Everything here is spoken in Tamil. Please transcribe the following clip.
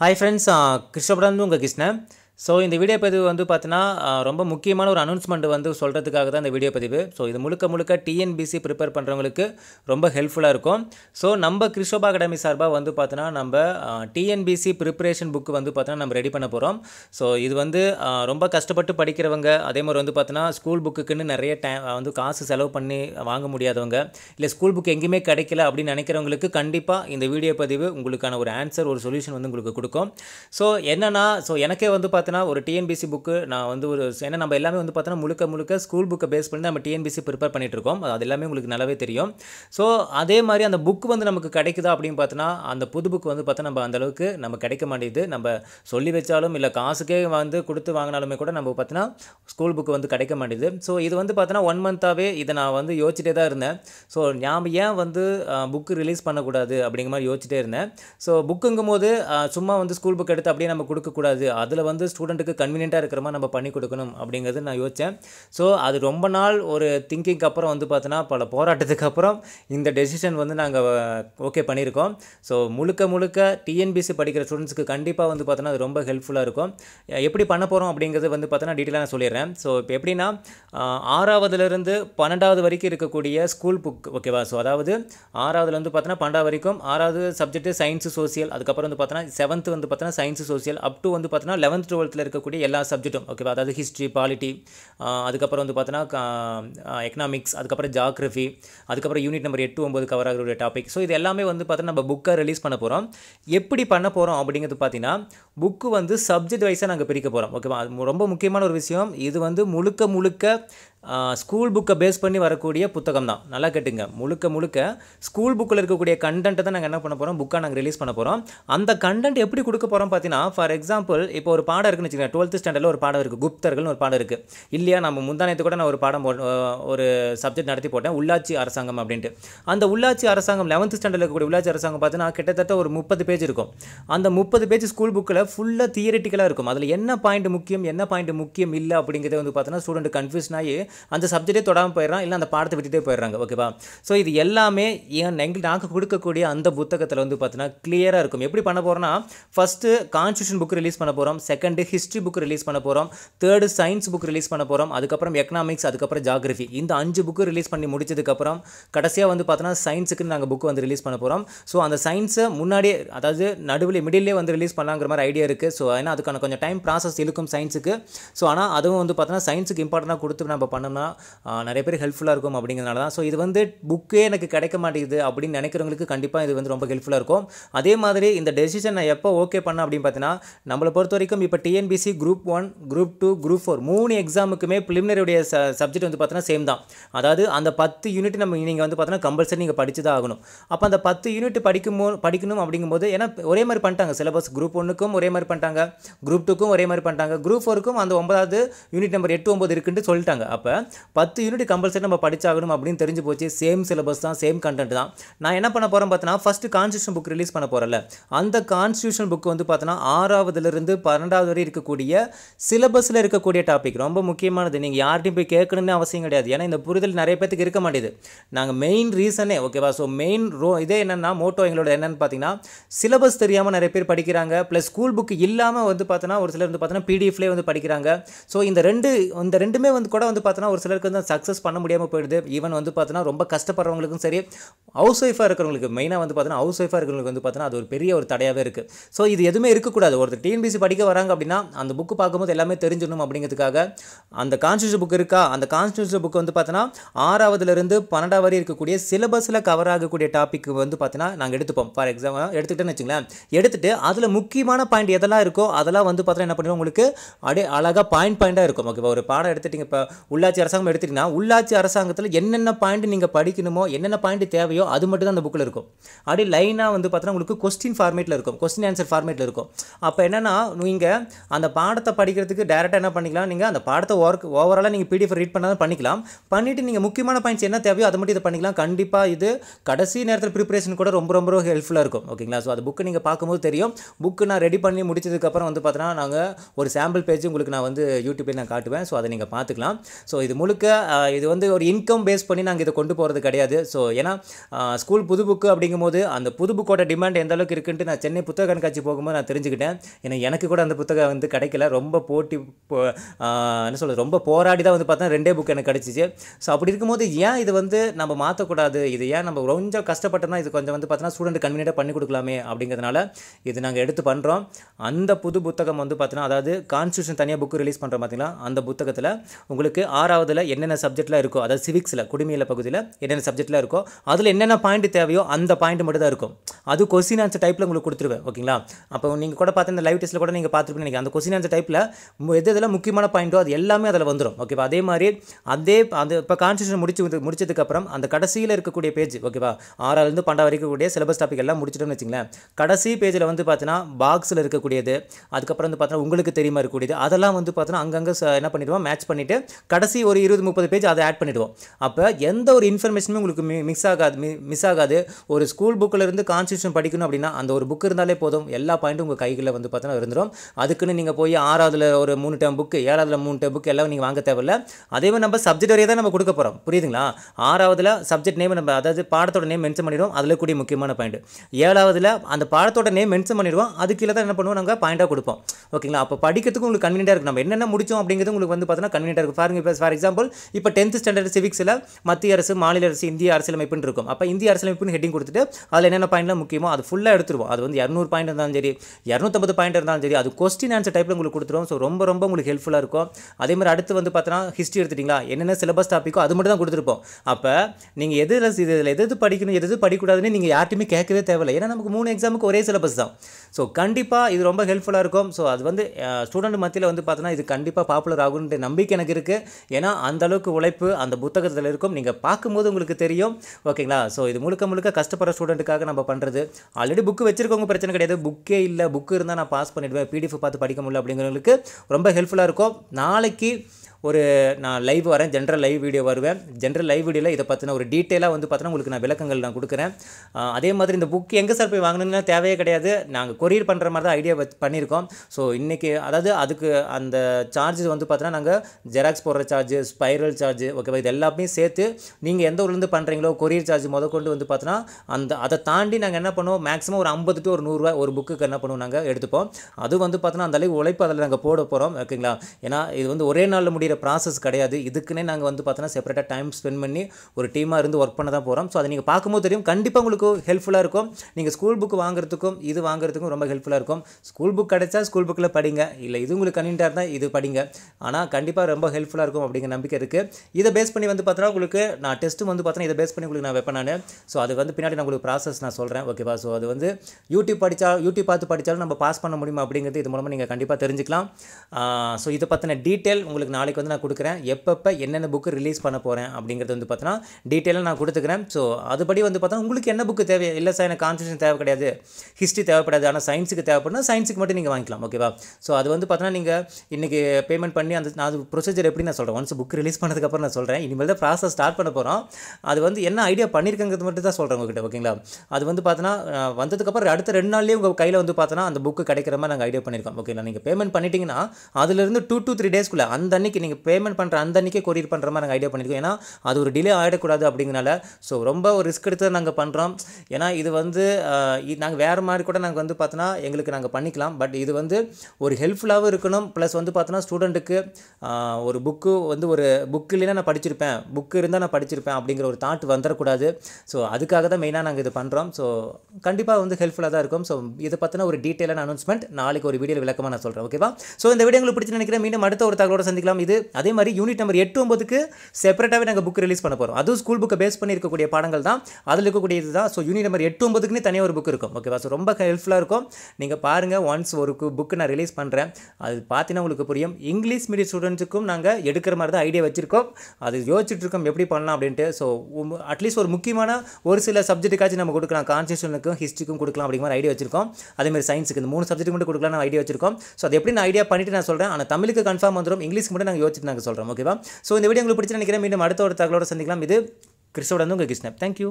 हाई फ्रेंड्स कृष्ण प्रांत कृष्ण ஸோ இந்த வீடியோ பதிவு வந்து பார்த்தீங்கன்னா ரொம்ப முக்கியமான ஒரு அனௌன்ஸ்மெண்ட் வந்து சொல்கிறதுக்காக தான் இந்த வீடியோ பதிவு ஸோ இது முழுக்க முழுக்க டிஎன்பிசி ப்ரிப்பேர் பண்ணுறவங்களுக்கு ரொம்ப ஹெல்ப்ஃபுல்லாக இருக்கும் ஸோ நம்ம கிறிஸ்டோபா அகாடமி சார்பாக வந்து பார்த்தோன்னா நம்ம டிஎன்பிசி ப்ரிப்பரேஷன் புக்கு வந்து பார்த்தோன்னா நம்ம ரெடி பண்ண போகிறோம் ஸோ இது வந்து ரொம்ப கஷ்டப்பட்டு படிக்கிறவங்க அதே மாதிரி வந்து பார்த்தோன்னா ஸ்கூல் புக்குக்குன்னு நிறைய டைம் வந்து காசு செலவு பண்ணி வாங்க முடியாதவங்க இல்லை ஸ்கூல் புக் எங்கேயுமே கிடைக்கல அப்படின்னு நினைக்கிறவங்களுக்கு கண்டிப்பாக இந்த வீடியோ பதிவு உங்களுக்கான ஒரு ஆன்சர் ஒரு சொல்யூஷன் வந்து உங்களுக்கு கொடுக்கும் ஸோ என்னென்னா ஸோ எனக்கே வந்து பார்த்தா பார்த்தீங்கன்னா ஒரு டிஎன்பிசி புக்கு நான் வந்து ஒரு ஏன்னா நம்ம எல்லாமே வந்து பார்த்தோன்னா முழுக்க முழுக்க ஸ்கூல் புக்கை பேஸ் பண்ணி நம்ம டிஎன்பிசி ப்ரிப்பேர் இருக்கோம் அது எல்லாமே உங்களுக்கு நல்லாவே தெரியும் ஸோ அதே மாதிரி அந்த புக் வந்து நமக்கு கிடைக்குதா அப்படின்னு பார்த்தோன்னா அந்த புது புக் வந்து பார்த்தா நம்ம அந்தளவுக்கு நம்ம கிடைக்க மாட்டேங்குது நம்ம சொல்லி வச்சாலும் இல்லை காசுக்கே வந்து கொடுத்து வாங்கினாலுமே கூட நம்ம பார்த்தோன்னா ஸ்கூல் புக்கு வந்து கிடைக்க மாட்டேங்குது ஸோ இது வந்து பார்த்தோன்னா ஒன் மந்த்தாகவே இதை நான் வந்து யோசிச்சிட்டே தான் இருந்தேன் ஸோ ஞாபகம் ஏன் வந்து புக்கு ரிலீஸ் பண்ணக்கூடாது அப்படிங்கிற மாதிரி யோசிச்சிட்டே இருந்தேன் ஸோ புக்குங்கும் போது சும்மா வந்து ஸ்கூல் புக் எடுத்து அப்படியே நம்ம கொடுக்கக்கூடாது அதில் வந்து ஸ்டூடெண்ட்டுக்கு கன்வீனியண்ட்டாக இருக்கிற மாதிரி நம்ம பண்ணி கொடுக்கணும் அப்படிங்கிறது நான் யோசித்தேன் ஸோ அது ரொம்ப நாள் ஒரு திங்கிங்க்கு அப்புறம் வந்து பார்த்தோன்னா பல போராட்டத்துக்கு அப்புறம் இந்த டெசிஷன் வந்து நாங்கள் ஓகே பண்ணியிருக்கோம் ஸோ முழுக்க முழுக்க டிஎன்பிசி படிக்கிற ஸ்டூடெண்ட்ஸ்க்கு கண்டிப்பாக வந்து பார்த்தோன்னா அது ரொம்ப ஹெல்ப்ஃபுல்லாக இருக்கும் எப்படி பண்ண போகிறோம் அப்படிங்கிறது வந்து பார்த்தோன்னா டீட்டெயிலாக நான் சொல்லிடுறேன் ஸோ இப்போ எப்படின்னா ஆறாவதுலேருந்து பன்னெண்டாவது வரைக்கும் இருக்கக்கூடிய ஸ்கூல் புக் ஓகேவா ஸோ அதாவது ஆறாவதுலேருந்து பார்த்தோன்னா பன்னெண்டாவது வரைக்கும் ஆறாவது சப்ஜெக்ட் சயின்ஸு சோசியல் அதுக்கப்புறம் வந்து பார்த்தோன்னா செவன்த்து வந்து பார்த்தோன்னா சயின்ஸு சோசியல் அப் டூ வந்து பார்த்தோன்னா லெவன்த் டுவெல்த்தில் இருக்கக்கூடிய எல்லா சப்ஜெக்ட்டும் ஓகேவா அதாவது ஹிஸ்ட்ரி பாலிட்டி அதுக்கப்புறம் வந்து பார்த்தீங்கன்னா எக்கனாமிக்ஸ் அதுக்கப்புறம் ஜாக்ரஃபி அதுக்கப்புறம் யூனிட் நம்பர் எட்டு ஒம்பது கவர் ஆகிற டாபிக் ஸோ இது எல்லாமே வந்து பார்த்தோன்னா நம்ம புக்கை ரிலீஸ் பண்ண போகிறோம் எப்படி பண்ண போகிறோம் அப்படிங்கிறது பார்த்தீங்கன்னா புக்கு வந்து சப்ஜெக்ட் வைஸாக நாங்கள் பிரிக்க போகிறோம் ஓகேவா ரொம்ப முக்கியமான ஒரு விஷயம் இது வந்து முழுக்க முழுக்க ஸ்கூல் புக்கை பேஸ் பண்ணி வரக்கூடிய புத்தகம் தான் நல்லா கேட்டுங்க முழுக்க முழுக்க ஸ்கூல் புக்கில் இருக்கக்கூடிய கண்டென்ட்டை தான் நாங்கள் என்ன பண்ண போகிறோம் புக்காக நாங்கள் ரிலீஸ் பண்ண போகிறோம் அந்த கண்டென்ட் எப்படி கொடுக்க போகிறோம் பார்த்தீங்கன்னா ஃபார் எக்ஸாம்பிள் இப்போ ஒரு பாடம் இருக்குன்னு வச்சுக்கோங்க டுவெல்த் ஸ்டாண்டர்டில் ஒரு பாடம் இருக்குது குப்தர்கள்னு ஒரு பாடம் இருக்குது இல்லையா நம்ம முந்தானத்து கூட நான் ஒரு பாடம் ஒரு சப்ஜெக்ட் நடத்தி போட்டேன் உள்ளாட்சி அரசாங்கம் அப்படின்ட்டு அந்த உள்ளாட்சி அரசாங்கம் லெவன்த் ஸ்டாண்டர்டில் இருக்கக்கூடிய உள்ளாட்சி அரசாங்கம் பார்த்தீங்கன்னா கிட்டத்தட்ட ஒரு முப்பது பேஜ் இருக்கும் அந்த முப்பது பேஜ் ஸ்கூல் புக்கில் ஃபுல்லாக தியரிட்டிக்கலாக இருக்கும் அதில் என்ன பாயிண்ட் முக்கியம் என்ன பாயிண்ட் முக்கியம் இல்லை அப்படிங்கிறத வந்து பார்த்தீங்கன்னா ஸ்டூடெண்ட் கன்ஃபியூஷன் ஆகி அந்த சப்ஜெக்டே தொடாமல் போயிடுறான் இல்லை அந்த பாடத்தை விட்டுட்டே போயிடுறாங்க ஓகேவா ஸோ இது எல்லாமே ஏன் எங்கள் நாங்கள் கொடுக்கக்கூடிய அந்த புத்தகத்தில் வந்து பார்த்தீங்கன்னா கிளியராக இருக்கும் எப்படி பண்ண போகிறோம்னா ஃபஸ்ட்டு கான்ஸ்டியூஷன் புக் ரிலீஸ் பண்ண போகிறோம் செகண்டு ஹிஸ்ட்ரி புக் ரிலீஸ் பண்ண போகிறோம் தேர்டு சயின்ஸ் புக் ரிலீஸ் பண்ண போகிறோம் அதுக்கப்புறம் எக்கனாமிக்ஸ் அதுக்கப்புறம் ஜாகிரஃபி இந்த அஞ்சு புக்கு ரிலீஸ் பண்ணி முடிச்சதுக்கப்புறம் கடைசியாக வந்து பார்த்தோன்னா சயின்ஸுக்குன்னு நாங்கள் புக் வந்து ரிலீஸ் பண்ண போகிறோம் ஸோ அந்த சயின்ஸை முன்னாடியே அதாவது நடுவில் மிடிலே வந்து ரிலீஸ் பண்ணலாங்கிற மாதிரி ஐடியா இருக்குது ஸோ ஏன்னா அதுக்கான கொஞ்சம் டைம் ப்ராசஸ் இழுக்கும் சயின்ஸுக்கு ஸோ ஆனால் அதுவும் வந்து பார்த்தோன்னா சயின்ஸுக்கு இம்பார்ட்டண்டாக கொடுத்து நம்ம பண்ணோம்னா நிறைய பேர் ஹெல்ப்ஃபுல்லாக இருக்கும் அப்படிங்கிறனால தான் ஸோ இது வந்து புக்கே எனக்கு கிடைக்க மாட்டேங்குது அப்படின்னு நினைக்கிறவங்களுக்கு கண்டிப்பாக இது வந்து ரொம்ப ஹெல்ப்ஃபுல்லாக இருக்கும் அதே மாதிரி இந்த டெசிஷன் நான் எப்போ ஓகே பண்ணேன் அப்படின்னு பார்த்தீங்கன்னா நம்மளை பொறுத்த வரைக்கும் இப்போ TNPSC group one group two group four மூணு எக்ஸாமுக்குமே ப்ரிலிமினரியுடைய ச சப்ஜெக்ட் வந்து பார்த்தீங்கன்னா சேம் தான் அதாவது அந்த பத்து யூனிட் நம்ம நீங்கள் வந்து பார்த்தீங்கன்னா கம்பல்சரி நீங்கள் படித்து தான் ஆகணும் அப்போ அந்த பத்து யூனிட் படிக்கும் படிக்கணும் அப்படிங்கும்போது ஏன்னா ஒரே மாதிரி பண்ணிட்டாங்க சிலபஸ் குரூப் ஒன்றுக்கும் ஒரே மாதிரி பண்ணிட்டாங்க குரூப் டூக்கும் ஒரே மாதிரி பண்ணிட்டாங்க குரூப் ஃபோருக்கும் அந்த ஒன்பதாவது யூனிட் நம்பர் எட்டு ஒம்பது இருக்குன்னு சொல்லிட்டாங்க அப்போ அப்போ பத்து யூனிட் கம்பல்சரி நம்ம படித்தாகணும் அப்படின்னு தெரிஞ்சு போச்சு சேம் சிலபஸ் தான் சேம் கண்டென்ட் தான் நான் என்ன பண்ண போகிறேன் பார்த்தீங்கன்னா ஃபஸ்ட்டு கான்ஸ்டியூஷன் புக் ரிலீஸ் பண்ண போகிறல அந்த கான்ஸ்டியூஷன் புக் வந்து பார்த்தோன்னா ஆறாவதுலேருந்து பன்னெண்டாவது வரை இருக்கக்கூடிய சிலபஸில் இருக்கக்கூடிய டாபிக் ரொம்ப முக்கியமானது நீங்கள் யார்கிட்டையும் போய் கேட்கணும்னு அவசியம் கிடையாது ஏன்னா இந்த புரிதல் நிறைய பேத்துக்கு இருக்க மாட்டேது நாங்கள் மெயின் ரீசனே ஓகேவா ஸோ மெயின் ரோ இதே என்னென்னா மோட்டோ எங்களோட என்னென்னு பார்த்தீங்கன்னா சிலபஸ் தெரியாமல் நிறைய பேர் படிக்கிறாங்க ப்ளஸ் ஸ்கூல் புக் இல்லாமல் வந்து பார்த்தோன்னா ஒரு சிலர் வந்து பார்த்தோன்னா பிடிஎஃப்லேயே வந்து படிக்கிறாங்க ஸோ இந்த ரெண்டு இந்த ரெண்டுமே வந்து கூட வந்து பார்த்தீங்கன்னா பார்த்தோன்னா ஒரு சிலருக்கு வந்து சக்ஸஸ் பண்ண முடியாமல் போயிடுது ஈவன் வந்து பார்த்தோன்னா ரொம்ப கஷ்டப்படுறவங்களுக்கும் சரி ஹவுஸ் ஒய்ஃபாக இருக்கிறவங்களுக்கு மெயினாக வந்து பார்த்தோன்னா ஹவுஸ் ஒய்ஃபாக இருக்கிறவங்களுக்கு வந்து பார்த்தோன்னா அது ஒரு பெரிய ஒரு தடையாகவே இருக்குது ஸோ இது எதுவுமே இருக்கக்கூடாது ஒருத்தர் டிஎன்பிசி படிக்க வராங்க அப்படின்னா அந்த புக்கு பார்க்கும்போது எல்லாமே தெரிஞ்சிடணும் அப்படிங்கிறதுக்காக அந்த கான்ஸ்டியூஷன் புக் இருக்கா அந்த கான்ஸ்டியூஷன் புக் வந்து பார்த்தோன்னா ஆறாவதுலேருந்து பன்னெண்டாவது வரை இருக்கக்கூடிய சிலபஸில் கவர் ஆகக்கூடிய டாபிக் வந்து பார்த்தோன்னா நாங்கள் எடுத்துப்போம் ஃபார் எக்ஸாம்பிள் எடுத்துக்கிட்டேன்னு வச்சுங்களேன் எடுத்துட்டு அதில் முக்கியமான பாயிண்ட் எதெல்லாம் இருக்கோ அதெல்லாம் வந்து பார்த்தோன்னா என்ன பண்ணுவோம் உங்களுக்கு அப்படியே அழகாக பாயிண்ட் பாயிண்ட்டாக இருக்கும் ஓகே ஒரு பாடம் எடுத்துட்டிங்க இப்போ உள்ள உள்ளாட்சி அரசாங்கம் எடுத்துட்டிங்கன்னா உள்ளாட்சி அரசாங்கத்தில் என்னென்ன பாயிண்ட் நீங்கள் படிக்கணுமோ என்னென்ன பாயிண்ட் தேவையோ அது மட்டும் தான் அந்த புக்கில் இருக்கும் அப்படியே லைனாக வந்து பார்த்தோன்னா உங்களுக்கு கொஸ்டின் ஃபார்மேட்டில் இருக்கும் கொஸ்டின் ஆன்சர் ஃபார்மேட்டில் இருக்கும் அப்போ என்னென்னா நீங்கள் அந்த பாடத்தை படிக்கிறதுக்கு டேரெக்டாக என்ன பண்ணிக்கலாம் நீங்கள் அந்த பாடத்தை ஒர்க் ஓவராலாக நீங்கள் பிடிஎஃப் ரீட் பண்ணாலும் பண்ணிக்கலாம் பண்ணிவிட்டு நீங்கள் முக்கியமான பாயிண்ட்ஸ் என்ன தேவையோ அதை மட்டும் இதை பண்ணிக்கலாம் கண்டிப்பாக இது கடைசி நேரத்தில் ப்ரிப்பரேஷன் கூட ரொம்ப ரொம்ப ஹெல்ப்ஃபுல்லாக இருக்கும் ஓகேங்களா ஸோ அது புக்கு நீங்கள் பார்க்கும்போது தெரியும் புக்கு நான் ரெடி பண்ணி முடிச்சதுக்கப்புறம் வந்து பார்த்தோன்னா நாங்கள் ஒரு சாம்பிள் பேஜ் உங்களுக்கு நான் வந்து யூடியூப்பில் நான் காட்டுவேன் ஸோ அதை நீங்கள் பார்த்துக்கலாம் ஸோ இது முழுக்க இது வந்து ஒரு இன்கம் பேஸ் பண்ணி நாங்கள் இதை கொண்டு போகிறது கிடையாது ஸோ ஏன்னா ஸ்கூல் புது புக்கு அப்படிங்கும் போது அந்த புது புக்கோட டிமாண்ட் எந்த அளவுக்கு இருக்குன்ட்டு நான் சென்னை புத்தக கண்காட்சி போகும்போது நான் தெரிஞ்சுக்கிட்டேன் ஏன்னா எனக்கு கூட அந்த புத்தகம் வந்து கிடைக்கல ரொம்ப போட்டி என்ன சொல்கிறது ரொம்ப போராடி தான் வந்து பார்த்தா ரெண்டே புக் எனக்கு கிடச்சிச்சு ஸோ அப்படி இருக்கும்போது ஏன் இது வந்து நம்ம மாற்றக்கூடாது இது ஏன் நம்ம கொஞ்சம் கஷ்டப்பட்டோம்னா இது கொஞ்சம் வந்து பார்த்தீங்கன்னா ஸ்டூடெண்ட் கன்வீனியாக பண்ணி கொடுக்கலாமே அப்படிங்கிறதுனால இது நாங்கள் எடுத்து பண்ணுறோம் அந்த புது புத்தகம் வந்து பார்த்தோன்னா அதாவது கான்ஸ்டியூஷன் தனியாக புக் ரிலீஸ் பண்ணுறோம் பார்த்தீங்களா அந்த புத்தகத்தில் உங்களுக்கு ஆர் ஆறாவதுல என்னென்ன சப்ஜெக்ட்லாம் இருக்கோ அதாவது சிவிக்ஸில் குடிமையில பகுதியில் என்னென்ன சப்ஜெக்ட்லாம் இருக்கோ அதில் என்னென்ன பாயிண்ட் தேவையோ அந்த பாயிண்ட் மட்டும் தான் இருக்கும் அது கொஸ்டின் ஆன்சர் டைப்பில் உங்களுக்கு கொடுத்துருவேன் ஓகேங்களா அப்போ நீங்கள் கூட பார்த்து இந்த லைவ் டெஸ்ட்டில் கூட நீங்கள் பார்த்துருப்பீங்க அந்த கொஸ்டின் ஆன்சர் டைப்பில் எது எதெல்லாம் முக்கியமான பாயிண்ட்டோ அது எல்லாமே அதில் வந்துடும் ஓகேவா அதே மாதிரி அதே அது இப்போ கான்ஸ்டியூஷன் முடிச்சு முடிச்சதுக்கப்புறம் அந்த கடைசியில் இருக்கக்கூடிய பேஜ் ஓகேவா ஆறாலேருந்து பண்டா வரைக்கும் கூடிய சிலபஸ் டாபிக் எல்லாம் முடிச்சிட்டோம்னு வச்சிங்களேன் கடைசி பேஜில் வந்து பார்த்தீங்கன்னா பாக்ஸில் இருக்கக்கூடியது அதுக்கப்புறம் வந்து பார்த்தீங்கன்னா உங்களுக்கு தெரியுமா இருக்கக்கூடியது அதெல்லாம் வந்து பார்த்தீங்கன்னா அங்கங்கே என்ன பண்ணிடுவோம் மேட்ச் பண்ணிவிட்டு கடைசி ஒரு இருபது முப்பது பேஜ் அதை ஆட் பண்ணிவிடுவோம் அப்போ எந்த ஒரு இன்ஃபர்மேஷனும் உங்களுக்கு மிஸ் ஆகாது மிஸ் ஆகாது ஒரு ஸ்கூல் புக்கில் இருந்து கான்ஸ் கான்ஸ்டியூஷன் படிக்கணும் அப்படின்னா அந்த ஒரு புக் இருந்தாலே போதும் எல்லா பாயிண்ட்டும் உங்கள் கைகளில் வந்து பார்த்தோன்னா இருந்துடும் அதுக்குன்னு நீங்கள் போய் ஆறாவதுல ஒரு மூணு டேம் புக்கு ஏழாவதுல மூணு டேம் புக் எல்லாம் நீங்கள் வாங்க தேவையில்ல அதே மாதிரி நம்ம சப்ஜெக்ட் வரையே தான் நம்ம கொடுக்க போகிறோம் புரியுதுங்களா ஆறாவதுல சப்ஜெக்ட் நேம் நம்ம அதாவது பாடத்தோட நேம் மென்ஷன் பண்ணிடுவோம் அதில் கூடிய முக்கியமான பாயிண்ட் ஏழாவதுல அந்த பாடத்தோட நேம் மென்ஷன் பண்ணிடுவோம் கீழே தான் என்ன பண்ணுவோம் நாங்கள் பாயிண்டாக கொடுப்போம் ஓகேங்களா அப்போ படிக்கிறதுக்கு உங்களுக்கு கன்வீனியாக இருக்கும் நம்ம என்னென்ன முடிச்சோம் அப்படிங்கிறது உங்களுக்கு வந்து பார்த்தோன்னா கன்வீனியாக இருக்கும் இப்போ ஃபார் எக்ஸாம்பிள் இப்போ டென்த் ஸ்டாண்டர்ட் சிவிக்ஸில் மத்திய அரசு மாநில அரசு இந்திய அரசியலமைப்புன்னு இருக்கும் அப்போ இந்திய அரசியலமைப்புன்னு ஹெட்டிங் கொடுத்துட்டு அதில் என்னென்ன பாயிண்ட்லாம் முக்கியமோ அது ஃபுல்லாக எடுத்துருவோம் அது வந்து இரநூறு பாயிண்ட் இருந்தாலும் சரி இரநூத்தம்பது பாயிண்ட் இருந்தாலும் சரி அது கொஸ்டின் ஆன்சர் டைப்பில் உங்களுக்கு கொடுத்துருவோம் ஸோ ரொம்ப ரொம்ப உங்களுக்கு ஹெல்ப்ஃபுல்லாக இருக்கும் அதே மாதிரி அடுத்து வந்து பார்த்தோன்னா ஹிஸ்ட்ரி எடுத்துட்டிங்களா என்னென்ன சிலபஸ் டாப்பிக்கோ அது மட்டும் தான் கொடுத்துருப்போம் அப்போ நீங்கள் எது இதில் எது படிக்கணும் எது எது படிக்கக்கூடாதுன்னு நீங்கள் யார்ட்டுமே கேட்கவே தேவையில்லை ஏன்னா நமக்கு மூணு எக்ஸாமுக்கு ஒரே சிலபஸ் தான் ஸோ கண்டிப்பாக இது ரொம்ப ஹெல்ப்ஃபுல்லாக இருக்கும் ஸோ அது வந்து ஸ்டூடெண்ட் மத்தியில் வந்து பார்த்தோன்னா இது கண்டிப்பாக பாப்புலர் ஆகுன்ற நம்பிக்கை எனக்கு இருக்குது ஏன்னா அந்தளவுக்கு உழைப்பு அந்த புத்தகத்தில் இருக்கும் நீங்கள் பார்க்கும்போது உங்களுக்கு தெரியும் ஓகேங்களா ஸோ இது முழுக்க முழுக்க கஷ்டப்படுற ஸ்டூடெண்ட்டுக்காக நம்ம பண்ணுறது வருது ஆல்ரெடி புக்கு வச்சிருக்கவங்க பிரச்சனை கிடையாது புக்கே இல்லை புக்கு இருந்தால் நான் பாஸ் பண்ணிவிடுவேன் பிடிஎஃப் பார்த்து படிக்க முடியல அப்படிங்கிறவங்களுக்கு ரொம்ப ஹெல்ப்ஃபுல்லாக இருக்கும் நாளைக்கு ஒரு நான் லைவ் வரேன் ஜென்ரல் லைவ் வீடியோ வருவேன் ஜென்ரல் லைவ் வீடியோவில் இதை பற்றின ஒரு டீட்டெயிலாக வந்து பார்த்தோன்னா உங்களுக்கு நான் விளக்கங்கள் நான் கொடுக்குறேன் அதே மாதிரி இந்த புக் எங்கே சார் போய் வாங்கணும்னா தேவையே கிடையாது நாங்கள் கொரியர் பண்ணுற மாதிரி தான் ஐடியா வச்சு பண்ணியிருக்கோம் ஸோ இன்றைக்கி அதாவது அதுக்கு அந்த சார்ஜஸ் வந்து பார்த்தோன்னா நாங்கள் ஜெராக்ஸ் போடுற சார்ஜ் ஸ்பைரல் சார்ஜ் ஓகேவா இது எல்லாமே சேர்த்து நீங்கள் எந்த ஊர்லேருந்து பண்ணுறீங்களோ கொரியர் சார்ஜ் முதற்கொண்டு வந்து பார்த்தோன்னா அந்த அதை தாண்டி நாங்கள் என்ன பண்ணுவோம் மேக்ஸிமம் ஒரு ஐம்பது டு ஒரு நூறுரூவா ஒரு புக்குக்கு என்ன பண்ணுவோம் நாங்கள் எடுத்துப்போம் அது வந்து பார்த்தோன்னா அந்த அளவு உழைப்பு அதில் நாங்கள் போட போகிறோம் ஓகேங்களா ஏன்னா இது வந்து ஒரே நாளில் முடிய முடிகிற ப்ராசஸ் கிடையாது இதுக்குன்னே நாங்கள் வந்து பார்த்தோன்னா செப்பரேட்டாக டைம் ஸ்பெண்ட் பண்ணி ஒரு டீமாக இருந்து ஒர்க் பண்ண தான் போகிறோம் ஸோ அதை நீங்கள் பார்க்கும்போது தெரியும் கண்டிப்பாக உங்களுக்கு ஹெல்ப்ஃபுல்லாக இருக்கும் நீங்கள் ஸ்கூல் புக் வாங்குறதுக்கும் இது வாங்குறதுக்கும் ரொம்ப ஹெல்ப்ஃபுல்லாக இருக்கும் ஸ்கூல் புக் கிடைச்சா ஸ்கூல் புக்கில் படிங்க இல்லை இது உங்களுக்கு கன்வீன்டாக இருந்தால் இது படிங்க ஆனால் கண்டிப்பாக ரொம்ப ஹெல்ப்ஃபுல்லாக இருக்கும் அப்படிங்கிற நம்பிக்கை இருக்குது இதை பேஸ் பண்ணி வந்து பார்த்தோன்னா உங்களுக்கு நான் டெஸ்ட்டும் வந்து பார்த்தோன்னா இதை பேஸ் பண்ணி உங்களுக்கு நான் வைப்பேன் நான் ஸோ அது வந்து பின்னாடி நான் உங்களுக்கு ப்ராசஸ் நான் சொல்கிறேன் ஓகேவா ஸோ அது வந்து யூடியூப் படித்தால் யூடியூப் பார்த்து படித்தாலும் நம்ம பாஸ் பண்ண முடியுமா அப்படிங்கிறது இது மூலமாக நீங்கள் கண்டிப்பாக தெரிஞ்சுக்கலாம் ஸோ இதை பற்றின டீட்டெயில் உங்களுக்கு நாளைக்கு வந்து நான் கொடுக்குறேன் எப்பப்போ என்னென்ன புக்கு ரிலீஸ் பண்ண போகிறேன் அப்படிங்கிறது வந்து பார்த்தோன்னா டீட்டெயிலாக நான் கொடுத்துக்கிறேன் ஸோ அதுபடி வந்து பார்த்தோன்னா உங்களுக்கு என்ன புக்கு தேவை இல்லை சார் எனக்கு கான்ஸ்டியூஷன் தேவை கிடையாது ஹிஸ்ட்ரி தேவைப்படாது ஆனால் சயின்ஸுக்கு தேவைப்படுனா சயின்ஸுக்கு மட்டும் நீங்கள் வாங்கிக்கலாம் ஓகேவா ஸோ அது வந்து பார்த்தோன்னா நீங்கள் இன்றைக்கி பேமெண்ட் பண்ணி அந்த நான் அது ப்ரொசீஜர் எப்படி நான் சொல்கிறேன் ஒன்ஸ் புக் ரிலீஸ் பண்ணதுக்கப்புறம் நான் சொல்கிறேன் இனிமேல் தான் ப்ராசஸ் ஸ்டார்ட் பண்ண போகிறோம் அது வந்து என்ன ஐடியா பண்ணியிருக்கங்கிறது மட்டும் தான் சொல்கிறேன் உங்கள்கிட்ட ஓகேங்களா அது வந்து பார்த்தோன்னா வந்ததுக்கப்புறம் அடுத்த ரெண்டு நாள்லேயே உங்கள் கையில் வந்து பார்த்தோன்னா அந்த புக்கு கிடைக்கிற மாதிரி நாங்கள் ஐடியா பண்ணியிருக்கோம் ஓகேங்களா நீங்கள் பேமெண்ட் பண்ணிட்டீங்கன்னா அதுலேருந்து டூ டூ த்ரீ டேஸ்க்குள்ளே அந்த அன்னைக்கு நீங்கள் நீங்கள் பேமெண்ட் பண்ணுற அந்த அன்றைக்கே கொரியர் பண்ணுற மாதிரி நாங்கள் ஐடியா பண்ணியிருக்கோம் ஏன்னா அது ஒரு டிலே ஆகிடக்கூடாது அப்படிங்கிறனால ஸோ ரொம்ப ஒரு ரிஸ்க் எடுத்து தான் நாங்கள் பண்ணுறோம் ஏன்னா இது வந்து நாங்கள் வேறு மாதிரி கூட நாங்கள் வந்து பார்த்தோன்னா எங்களுக்கு நாங்கள் பண்ணிக்கலாம் பட் இது வந்து ஒரு ஹெல்ப்ஃபுல்லாகவும் இருக்கணும் ப்ளஸ் வந்து பார்த்தோன்னா ஸ்டூடெண்ட்டுக்கு ஒரு புக்கு வந்து ஒரு புக்கு இல்லைன்னா நான் படிச்சிருப்பேன் புக்கு இருந்தால் நான் படிச்சிருப்பேன் அப்படிங்கிற ஒரு தாட் வந்துடக்கூடாது ஸோ அதுக்காக தான் மெயினாக நாங்கள் இது பண்ணுறோம் ஸோ கண்டிப்பாக வந்து ஹெல்ப்ஃபுல்லாக தான் இருக்கும் ஸோ இதை பற்றின ஒரு டீட்டெயிலான அனௌன்ஸ்மெண்ட் நாளைக்கு ஒரு வீடியோ விளக்கமாக நான் சொல்கிறேன் ஓகேவா ஸோ இந்த வீடியோ உங்களுக்கு பிடிச்சி நினைக்கிறேன் மீண்டும் அடுத்த ஒரு தகவலோட சந்திக்கலாம் இது அதே மாதிரி யூனிட் நம்பர் எட்டு ஒன்பதுக்கு செப்பரேட்டாகவே நாங்கள் புக் ரிலீஸ் பண்ண போகிறோம் அதுவும் ஸ்கூல் புக்கை பேஸ் பண்ணி இருக்கக்கூடிய பாடங்கள் தான் அதில் இருக்கக்கூடிய இது தான் ஸோ யூனிட் நம்பர் எட்டு ஒன்பதுக்குன்னு தனியாக ஒரு புக் இருக்கும் ஓகேவா ஸோ ரொம்ப ஹெல்ப்ஃபுல்லாக இருக்கும் நீங்கள் பாருங்கள் ஒன்ஸ் ஒரு புக்கு நான் ரிலீஸ் பண்ணுறேன் அது பார்த்தீங்கன்னா உங்களுக்கு புரியும் இங்கிலீஷ் மீடியம் ஸ்டூடெண்ட்ஸுக்கும் நாங்கள் எடுக்கிற மாதிரி தான் ஐடியா வச்சுருக்கோம் அது யோசிச்சுட்டு இருக்கோம் எப்படி பண்ணலாம் அப்படின்ட்டு ஸோ அட்லீஸ்ட் ஒரு முக்கியமான ஒரு சில சப்ஜெக்ட்டுக்காச்சும் நம்ம கொடுக்கலாம் கான்ஸ்டியூஷனுக்கும் ஹிஸ்ட்ரிக்கும் கொடுக்கலாம் அப்படிங்கிற மாதிரி ஐடியா வச்சிருக்கோம் அதேமாதிரி சயின்ஸுக்கு இந்த மூணு சப்ஜெக்ட் மட்டும் கொடுக்கலாம் நான் ஐடியா வச்சிருக்கோம் ஸோ அது எப்படி நான் ஐடியா பண்ணிட்டு நான் சொல்கிறேன் ஆனால் தமிழுக்கு கன்ஃபார்ம் வந்துடும் இங்கிலீஷ் மட்டும் நாங்கள் யோசிச்சு நாங்கள் சொல்கிறோம் ஓகேவா ஸோ இந்த வீடியோ உங்களுக்கு பிடிச்சி நினைக்கிறேன் மீண்டும் அடுத்த ஒரு தகவலோட சந்திக்கலாம் இது கிறிஸ்டோட வந்து உங்கள் கிருஷ்ணன் தேங்க்யூ